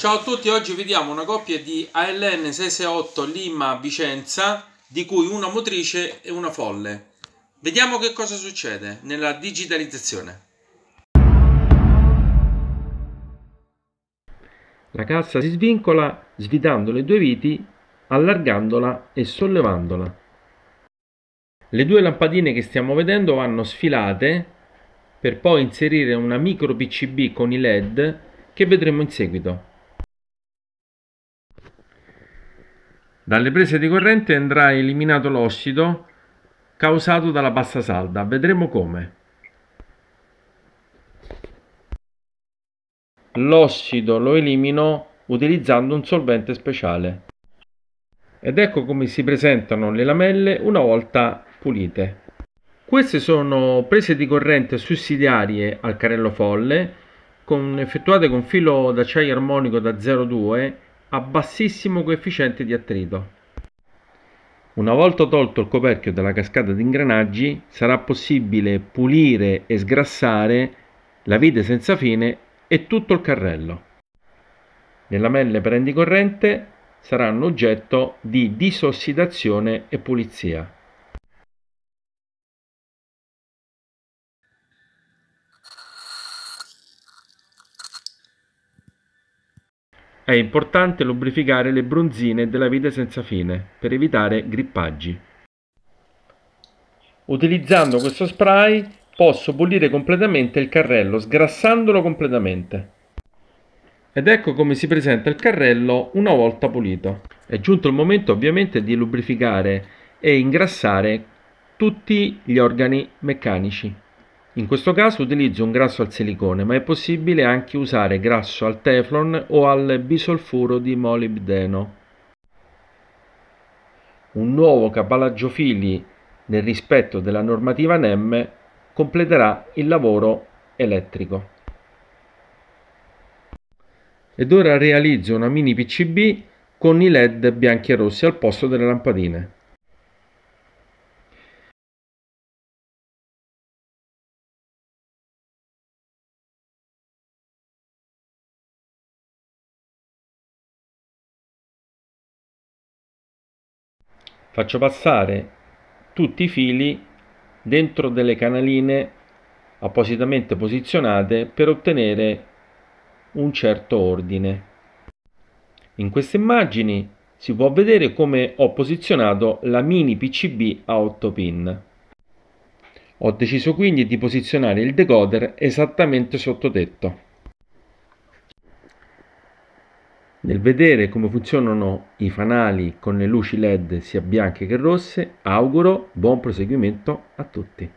Ciao a tutti, oggi vediamo una coppia di ALN 668 Lima Vicenza, di cui una motrice e una folle. Vediamo che cosa succede nella digitalizzazione. La cassa si svincola svitando le due viti, allargandola e sollevandola. Le due lampadine che stiamo vedendo vanno sfilate per poi inserire una micro PCB con i LED che vedremo in seguito. Dalle prese di corrente andrà eliminato l'ossido causato dalla pasta salda, vedremo come. L'ossido lo elimino utilizzando un solvente speciale. Ed ecco come si presentano le lamelle una volta pulite. Queste sono prese di corrente sussidiarie al carrello folle con, effettuate con filo d'acciaio armonico da 0,2 a bassissimo coefficiente di attrito. Una volta tolto il coperchio dalla cascata di ingranaggi sarà possibile pulire e sgrassare la vite senza fine e tutto il carrello. Le lamelle prendi corrente saranno oggetto di disossidazione e pulizia. È importante lubrificare le bronzine della vite senza fine per evitare grippaggi. Utilizzando questo spray posso pulire completamente il carrello, sgrassandolo completamente. Ed ecco come si presenta il carrello una volta pulito. È giunto il momento ovviamente di lubrificare e ingrassare tutti gli organi meccanici. In questo caso utilizzo un grasso al silicone, ma è possibile anche usare grasso al teflon o al bisolfuro di molibdeno. Un nuovo fili nel rispetto della normativa NEM completerà il lavoro elettrico. Ed ora realizzo una mini PCB con i LED bianchi e rossi al posto delle lampadine. faccio passare tutti i fili dentro delle canaline appositamente posizionate per ottenere un certo ordine. In queste immagini si può vedere come ho posizionato la mini PCB a 8 pin. Ho deciso quindi di posizionare il decoder esattamente sottotetto. Nel vedere come funzionano i fanali con le luci LED sia bianche che rosse, auguro buon proseguimento a tutti.